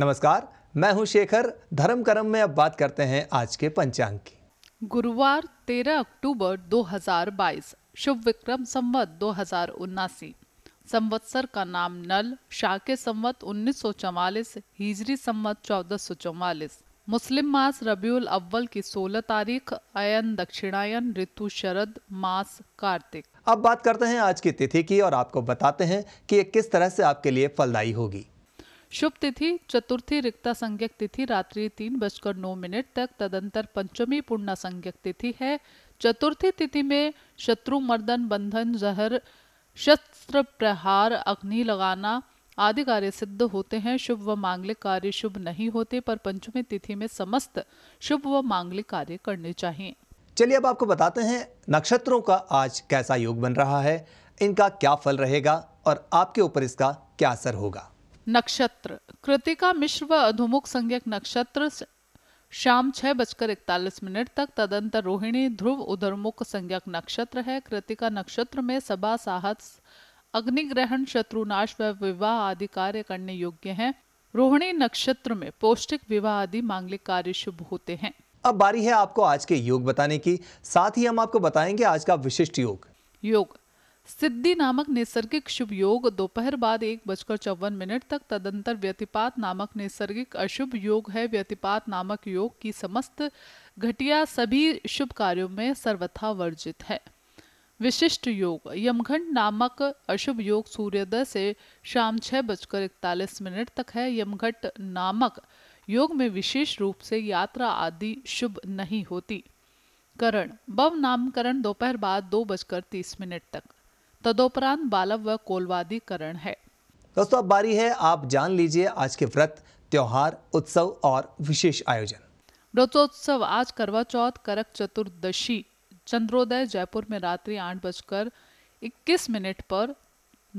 नमस्कार मैं हूं शेखर धर्म कर्म में अब बात करते हैं आज के पंचांग की गुरुवार 13 अक्टूबर 2022 शुभ विक्रम संवत दो हजार उन्नासी संवत्सर का नाम नल शाके संवत उन्नीस सौ चौवालीस हिजरी संवत चौदह सौ चौवालिस मुस्लिम मास रबीउल अव्वल की 16 तारीख अयन दक्षिणायन ऋतु शरद मास कार्तिक अब बात करते हैं आज की तिथि की और आपको बताते हैं कि ये किस तरह से आपके लिए फलदायी होगी शुभ तिथि चतुर्थी रिक्ता संज्ञक तिथि रात्रि तीन बजकर नौ मिनट तक तदंतर पंचमी पूर्णा संज्ञक तिथि है चतुर्थी तिथि में शत्रु मर्दन बंधन जहर शस्त्र प्रहार अग्नि लगाना आदि कार्य सिद्ध होते हैं शुभ व मांगलिक कार्य शुभ नहीं होते पर पंचमी तिथि में समस्त शुभ व मांगलिक कार्य करने चाहिए चलिए अब आपको बताते हैं नक्षत्रों का आज कैसा योग बन रहा है इनका क्या फल रहेगा और आपके ऊपर इसका क्या असर होगा नक्षत्र कृतिका मिश्र व अधोमुख संज्ञक नक्षत्र शाम छह बजकर इकतालीस मिनट तक तदंतर रोहिणी ध्रुव उधरमुख संज्ञक नक्षत्र है कृतिका नक्षत्र में सभा साहस अग्निग्रहण शत्रुनाश व विवाह आदि कार्य करने योग्य हैं रोहिणी नक्षत्र में पौष्टिक विवाह आदि मांगलिक कार्य शुभ होते हैं अब बारी है आपको आज के योग बताने की साथ ही हम आपको बताएंगे आज का विशिष्ट योग योग सिद्धि नामक नैसर्गिक शुभ योग दोपहर बाद एक बजकर चौवन मिनट तक तदंतर व्यतिपात नामक नैसर्गिक अशुभ योग है व्यतिपात नामक योग की समस्त घटिया सभी शुभ कार्यों में सर्वथा वर्जित है विशिष्ट योग यमघंट नामक अशुभ योग सूर्योदय से शाम छह बजकर इकतालीस मिनट तक है यमघट नामक योग में विशेष रूप से यात्रा आदि शुभ नहीं होती करण बव नामकरण दोपहर बाद दो बजकर तीस मिनट तक तदोपरांत बालव व कोलवादीकरण है दोस्तों अब बारी है आप जान लीजिए आज के व्रत त्योहार उत्सव और विशेष आयोजन व्रतोत्सव आज करवा चौथ करक चतुर्दशी चंद्रोदय जयपुर में रात्रि आठ बजकर इक्कीस मिनट पर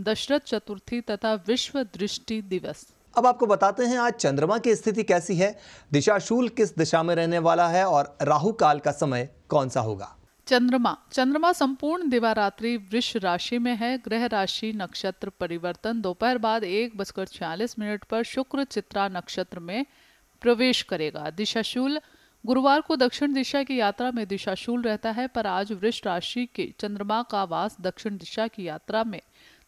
दशरथ चतुर्थी तथा विश्व दृष्टि दिवस अब आपको बताते हैं आज चंद्रमा की स्थिति कैसी है दिशाशूल किस दिशा में रहने वाला है और राहु काल का समय कौन सा होगा चंद्रमा चंद्रमा संपूर्ण दिवारात्रि वृक्ष राशि में है ग्रह राशि नक्षत्र परिवर्तन दोपहर बाद एक बजकर छियालीस मिनट पर शुक्र चित्रा नक्षत्र में प्रवेश करेगा दिशाशूल गुरुवार को दक्षिण दिशा की यात्रा में दिशाशूल रहता है पर आज वृक्ष राशि के चंद्रमा का वास दक्षिण दिशा की यात्रा में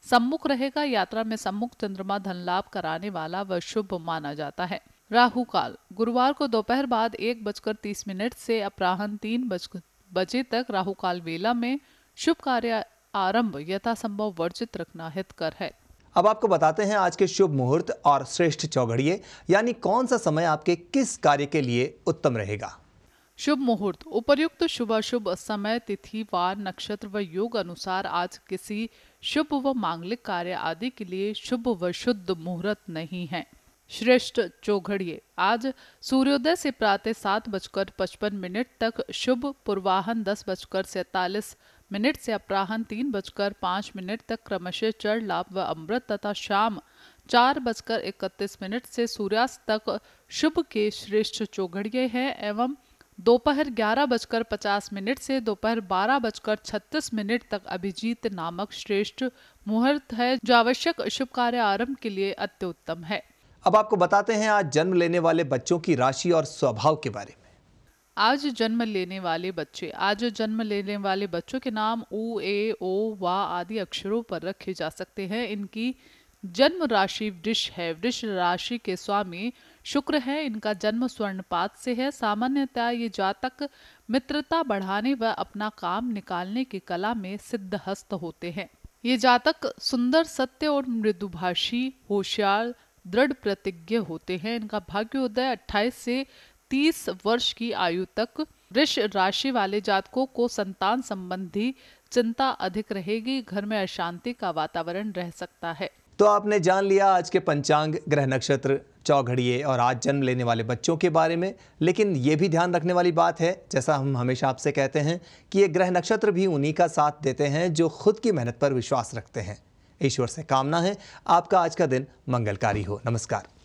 सम्मुख रहेगा यात्रा में सम्मुख चंद्रमा धन लाभ कराने वाला व शुभ माना जाता है राहु काल गुरुवार को दोपहर बाद एक बजकर तीस मिनट से अपराहन तीन बजकर बजे तक राहु काल वेला में शुभ कार्य आरंभ यथासंभव वर्जित रखना हितकर है अब आपको बताते हैं आज के शुभ मुहूर्त और श्रेष्ठ चौघड़िए यानी कौन सा समय आपके किस कार्य के लिए उत्तम रहेगा शुभ मुहूर्त उपर्युक्त शुभ अशुभ समय तिथि वार नक्षत्र व योग अनुसार आज किसी शुभ व मांगलिक कार्य आदि के लिए शुभ व शुद्ध मुहूर्त नहीं है श्रेष्ठ चौघड़िए आज सूर्योदय से प्रातः सात बजकर पचपन मिनट तक शुभ पूर्वाहन दस बजकर सैतालीस मिनट से अपराहन तीन बजकर पाँच मिनट तक क्रमशः चढ़ लाभ व अमृत तथा शाम चार बजकर इकतीस मिनट से सूर्यास्त तक शुभ के श्रेष्ठ चौघड़िए हैं एवं दोपहर ग्यारह बजकर पचास मिनट से दोपहर बारह बजकर छत्तीस मिनट तक अभिजीत नामक श्रेष्ठ मुहूर्त है जो आवश्यक शुभ कार्य आरंभ के लिए अत्युत्तम है अब आपको बताते हैं आज जन्म लेने वाले बच्चों की राशि और स्वभाव के बारे में आज जन्म लेने वाले बच्चे आज जन्म लेने वाले बच्चों के नाम उ ए ओ वा आदि अक्षरों पर रखे जा सकते हैं इनकी जन्म राशि वृष है वृष राशि के स्वामी शुक्र है इनका जन्म स्वर्णपात से है सामान्यतः ये जातक मित्रता बढ़ाने व अपना काम निकालने की कला में सिद्ध हस्त होते हैं ये जातक सुंदर सत्य और मृदुभाषी होशियार दृढ़ प्रतिज्ञ होते हैं इनका भाग्य है अट्ठाईस से तीस वर्ष की आयु तक वृक्ष राशि वाले जातकों को संतान संबंधी चिंता अधिक रहेगी घर में अशांति का वातावरण रह सकता है तो आपने जान लिया आज के पंचांग ग्रह नक्षत्र चौघड़िए और आज जन्म लेने वाले बच्चों के बारे में लेकिन ये भी ध्यान रखने वाली बात है जैसा हम हमेशा आपसे कहते हैं कि ये ग्रह नक्षत्र भी उन्हीं का साथ देते हैं जो खुद की मेहनत पर विश्वास रखते हैं ईश्वर से कामना है आपका आज का दिन मंगलकारी हो नमस्कार